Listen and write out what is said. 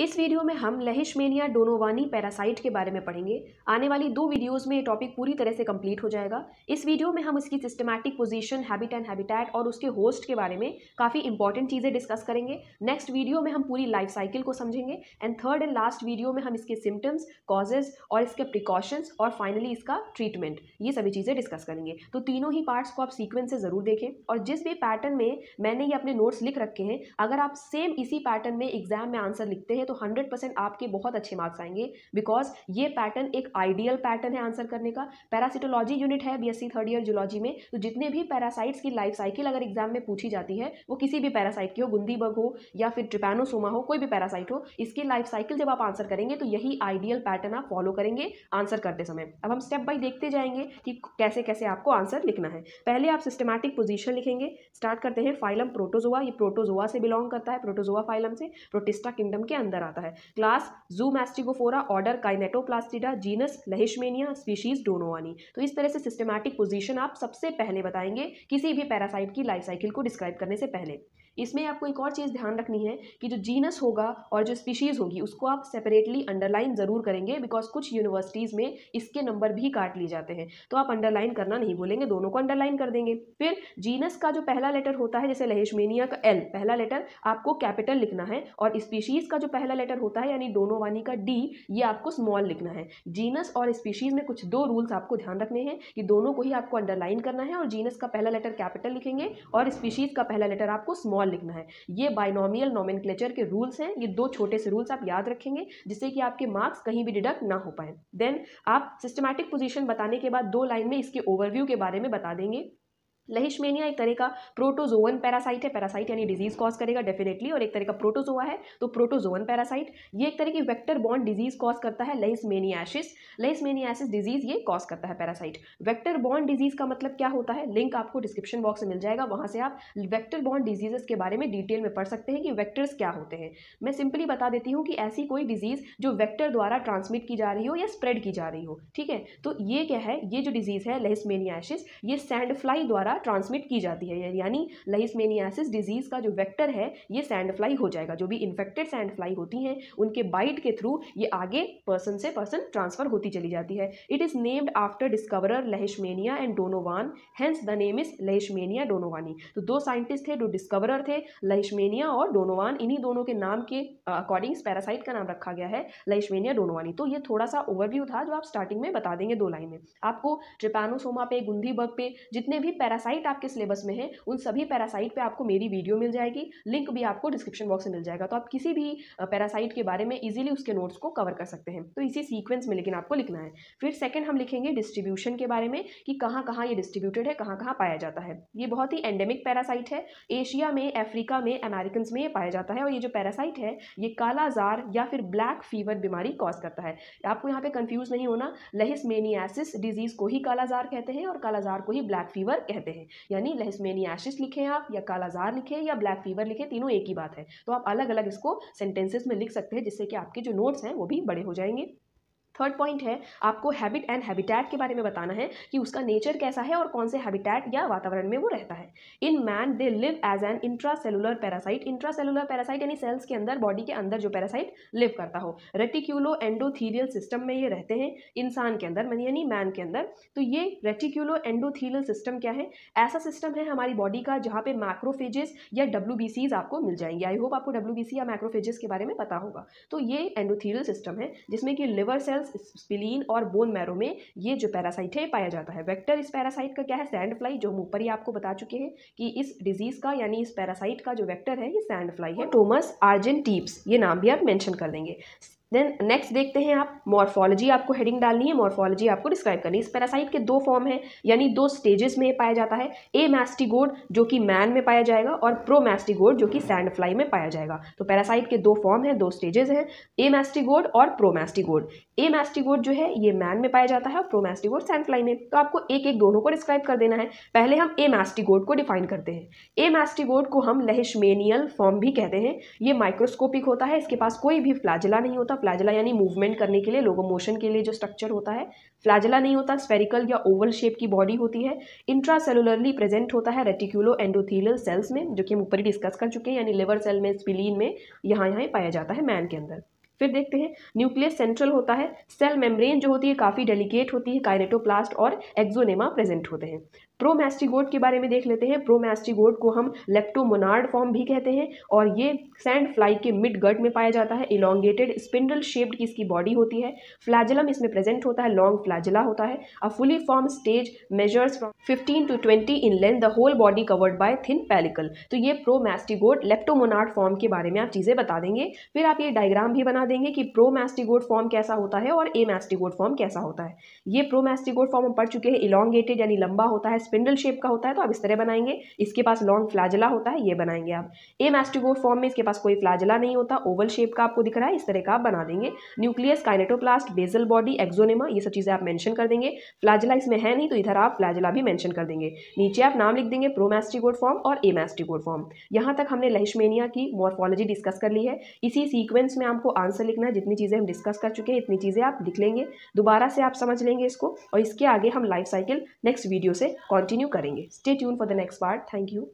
इस वीडियो में हम लहिशमेनिया डोनोवानी पैरासाइट के बारे में पढ़ेंगे आने वाली दो वीडियोस में ये टॉपिक पूरी तरह से कंप्लीट हो जाएगा इस वीडियो में हम इसकी systematic position habit and habitat और उसके होस्ट के बारे में काफ़ी इंपॉर्टेंट चीज़ें डिस्कस करेंगे नेक्स्ट वीडियो में हम पूरी लाइफ साइकिल को समझेंगे and third and last video में हम इसके सिम्टम्स कॉजेज और इसके प्रिकॉशंस और फाइनली इसका ट्रीटमेंट ये सभी चीज़ें डिस्कस करेंगे तो तीनों ही पार्ट्स को आप सीक्वेंस से ज़रूर देखें और जिस भी पैटर्न में मैंने ये अपने नोट्स लिख रखे हैं अगर आप सेम इसी पैटर्न में एग्जाम में आंसर लिखते हैं है तो 100 परसेंट आपके बहुत अच्छे मार्क्स आएंगे बिकॉज ये पैटर्न एक आइडियल पैटर्न है आंसर करने का पैरासिटोलॉजी यूनिट है बीएससी थर्ड ईयर जूलॉजी में तो जितने भी पैरासाइट्स की लाइफ साइकिल अगर एग्जाम में पूछी जाती है वो किसी भी पैरासाइट की हो गुंदी बग हो या फिर ट्रिपैनोसोमा हो कोई भी पैरासाइट हो इसकी लाइफ साइकिल जब आप आंसर करेंगे तो यही आइडियल पैटर्न आप फॉलो करेंगे आंसर करते समय अब हम स्टेप बाई देखते जाएंगे कि कैसे कैसे आपको आंसर लिखना है पहले आप सिस्टमैटिक पोजिशन लिखेंगे स्टार्ट करते हैं फाइलम प्रोटोजोआ ये प्रोटोजोआ से बिलोंग करता है प्रोटोजोआ फाइलम से प्रोटिस्टा किंगडम के अंदर अंदर आता है class zoomastigophora order kinetoplastida genus Leishmania species donovani तो इस तरह से सिस्टमैटिक पोजिशन आप सबसे पहले बताएंगे किसी भी पैरासाइट की लाइफ साइकिल को डिस्क्राइब करने से पहले इसमें आपको एक और चीज़ ध्यान रखनी है कि जो जीनस होगा और जो स्पीशीज़ होगी उसको आप सेपरेटली अंडरलाइन ज़रूर करेंगे बिकॉज कुछ यूनिवर्सिटीज़ में इसके नंबर भी काट लिए जाते हैं तो आप अंडरलाइन करना नहीं भूलेंगे दोनों को अंडरलाइन कर देंगे फिर जीनस का जो पहला लेटर होता है जैसे लहेशमेनिया का एल पहला लेटर आपको कैपिटल लिखना है और स्पीशीज़ का जो पहला लेटर होता है यानी दोनों वानी का डी ये आपको स्मॉल लिखना है जीनस और स्पीशीज़ में कुछ दो रूल्स आपको ध्यान रखने हैं कि दोनों को ही आपको अंडरलाइन करना है और जीनस का पहला लेटर कैपिटल लिखेंगे और स्पीशीज़ का पहला लेटर आपको स्मॉल और लिखना है ये बाइनोमियल नॉमिन के रूल्स हैं ये दो छोटे से रूल्स आप याद रखेंगे जिससे कि आपके मार्क्स कहीं भी डिडक्ट ना हो पाए देन आप सिस्टमैटिक पोजिशन बताने के बाद दो लाइन में इसके ओवरव्यू के बारे में बता देंगे लहिशमेनिया एक तरह का प्रोटोजोवन पैरासाइट है पैरासाइट यानी डिजीज कॉज करेगा डेफिनेटली और एक तरह का प्रोटोजोआ है तो प्रोटोजोवन पैरासाइट ये एक तरह की वेक्टर बॉन्ड डिजीज कॉज करता है लहिसमेनियासिस लहिसमेनियासिस डिजीज ये कॉज करता है पैरासाइट वेक्टर बॉन्ड डिजीज का मतलब क्या होता है लिंक आपको डिस्क्रिप्शन बॉक्स में मिल जाएगा वहाँ से आप वैक्टर बॉन्ड डिजीजेस के बारे में डिटेल में पढ़ सकते हैं कि वैक्टर्स क्या होते हैं मैं सिंपली बता देती हूँ कि ऐसी कोई डिजीज जो वैक्टर द्वारा ट्रांसमिट की जा रही हो या स्प्रेड की जा रही हो ठीक है तो ये क्या है ये जो डिजीज़ है लेहिसमेनियाशिस ये सैंडफ्लाई द्वारा ट्रांसमिट की जाती है यानी लहिसमेनियासिस डिजीज़ का जो वेक्टर है ये सैंड फ्लाई हो जाएगा जो भी इन्फेक्टेड सैंड फ्लाई होती हैं उनके बाइट के थ्रू ये आगे पर्सन से पर्सन ट्रांसफ़र होती चली जाती है it is named after discoverer Leishmania and Donovan hence the name is Leishmania donovani तो दो साइंटिस्ट थे जो डिस्कवरर थे लहिशमेनिया और डोनोवान इन्हीं दोनों के नाम के अकॉर्डिंग पैरासाइट का नाम रखा गया है लहिशमेनिया डोनोवानी तो ये थोड़ा सा ओवरव्यू था जो आप स्टार्टिंग में बता देंगे दो लाइन में आपको ट्रिपानोसोमा पे गुंधी बग पे जितने भी पैरासाइट पैरासाइट आपके सिलेबस में है उन सभी पैरासाइट पे आपको मेरी वीडियो मिल जाएगी लिंक भी आपको डिस्क्रिप्शन बॉक्स में मिल जाएगा तो आप किसी भी पैरासाइट के बारे में इजीली उसके नोट्स को कवर कर सकते हैं तो इसी सीक्वेंस में लेकिन आपको लिखना है फिर सेकेंड हम लिखेंगे डिस्ट्रीब्यूशन के बारे में कि कहाँ कहाँ ये डिस्ट्रीब्यूटेड है कहाँ कहाँ पाया जाता है ये बहुत ही एंडेमिक पैरासाइट है एशिया में अफ्रीका में अमेरिकन में पाया जाता है और ये जो पैरासाइट है ये कालाजार या फिर ब्लैक फीवर बीमारी कॉज करता है आपको यहाँ पे कंफ्यूज नहीं होना मेनियासिस डिजीज को ही कालाजार कहते हैं और कालाजार को ही ब्लैक फीवर कहते हैं सकते हैं यानी लहसमेनियाशिस लिखें आप या कालाजार लिखें या ब्लैक फीवर लिखें तीनों एक ही बात है तो आप अलग अलग इसको सेंटेंसेस में लिख सकते हैं जिससे कि आपके जो नोट्स हैं वो भी बड़े हो जाएंगे थर्ड पॉइंट है आपको हैबिट एंड हैबिटेट के बारे में बताना है कि उसका नेचर कैसा है और कौन से हैबिटेट या वातावरण में वो रहता है in man they live as an intracellular parasite intracellular parasite यानी सेल्स के अंदर बॉडी के अंदर जो पैरासाइट लिव करता हो रेटिक्यूलो एंडोथीरियल सिस्टम में ये रहते हैं इंसान के अंदर यानी मैन के अंदर तो ये रेटिक्यूलो एंडोथीरियल सिस्टम क्या है ऐसा सिस्टम है हमारी बॉडी का जहाँ पे मैक्रोफेजेस या डब्ल्यू आपको मिल जाएंगे आई होप आपको डब्ल्यू या मैक्रोफेजेस के बारे में पता होगा तो ये एंडोथीरियल सिस्टम है जिसमें कि लिवर सेल्स मसल्स स्पिलीन और बोन मैरो में ये जो पैरासाइट है पाया जाता है वेक्टर इस पैरासाइट का क्या है सैंड फ्लाई जो हम ऊपर ही आपको बता चुके हैं कि इस डिजीज का यानी इस पैरासाइट का जो वेक्टर है ये सैंड फ्लाई है टोमस आर्जेंटीप्स ये नाम भी आप मैंशन कर देंगे देन नेक्स्ट देखते हैं आप मॉर्फोलॉजी आपको हेडिंग डालनी है मॉर्फोलॉजी आपको डिस्क्राइब करनी है इस पैरासाइट के दो फॉर्म है यानी दो स्टेजेस में पाया जाता है ए मैस्टिगोड जो कि मैन में पाया जाएगा और प्रो मैस्टिगोड जो कि सैंड फ्लाई में पाया जाएगा तो पैरासाइट के दो फॉर्म है दो स्टेजेस हैं ए मैस्टिगोड और प्रो मैस्टिगोड ए मैस्टिगोड जो है ये मैन में पाया जाता है और प्रो मैस्टिगोड सैंड फ्लाई में तो आपको एक एक दोनों को डिस्क्राइब कर देना है पहले हम ए मैस्टिगोड को डिफाइन करते हैं ए मैस्टिगोड को हम लेहिशमेनियल फॉर्म भी कहते हैं ये माइक्रोस्कोपिक होता है इसके पास कोई भी फ्लाजिला नहीं होता फ्लैजला यानी मूवमेंट करने के लिए लोगो मोशन के लिए जो स्ट्रक्चर होता है फ्लैजला नहीं होता स्पेरिकल या ओवल शेप की बॉडी होती है इंट्रासेलुलरली प्रेजेंट होता है रेटिक्यूलो एंडोथीलियल सेल्स में जो कि हम ऊपर ही डिस्कस कर चुके हैं यानी लिवर सेल में स्पिलीन में यहाँ यहाँ पाया जाता है मैन के अंदर फिर देखते हैं न्यूक्लियस सेंट्रल होता है सेल मेम्ब्रेन जो होती है काफ़ी डेलिकेट होती है काइनेटोप्लास्ट और एक्जोनेमा प्रेजेंट होते हैं प्रोमैस्टिगोट के बारे में देख लेते हैं प्रोमैस्टिगोड को हम लेप्टोमोनार्ड फॉर्म भी कहते हैं और ये सैंड फ्लाई के मिड गट में पाया जाता है इलांगेटेड स्पिंडल शेप्ड की इसकी बॉडी होती है फ्लैजलम इसमें प्रेजेंट होता है लॉन्ग फ्लैजला होता है a fully form stage measures from fifteen to twenty in length the whole body covered by thin pellicle तो ये प्रोमैस्टिगोट लेप्टोमोनार्ड फॉर्म के बारे में आप चीज़ें बता देंगे फिर आप ये डायग्राम भी बना देंगे कि प्रोमैस्टिगोट फॉर्म कैसा होता है और ए मैस्टिगोट फॉर्म कैसा होता है ये प्रोमैस्टिगोट फॉर्म हम पढ़ चुके हैं इलांगेटेड यानी लंबा होता है स्पिंडल शेप का होता है तो आप इस तरह बनाएंगे इसके पास लॉन्ग फ्लाजिला होता है ये बनाएंगे आप ए मैस्टिगोर फॉर्म में इसके पास कोई फ्लाजिला नहीं होता ओवल शेप का आपको दिख रहा है इस तरह का आप बना देंगे nucleus kinetoplast basal body axoneme ये सब चीज़ें आप मैंशन कर देंगे फ्लाजिला इसमें है नहीं तो इधर आप फ्लाजिला भी मैंशन कर देंगे नीचे आप नाम लिख देंगे प्रोमैस्टिगोड फॉर्म और ए मैस्टिगोड फॉर्म यहाँ तक हमने लहिशमेनिया की मॉर्फोलॉजी डिस्कस कर ली है इसी सीक्वेंस में आपको आंसर लिखना है जितनी चीज़ें हम डिस्कस कर चुके हैं इतनी चीज़ें आप लिख लेंगे दोबारा से आप समझ लेंगे इसको और इसके आगे हम लाइफ साइकिल नेक्स्ट वीडियो से कॉल कंटिन्यू करेंगे stay tune for the next part thank you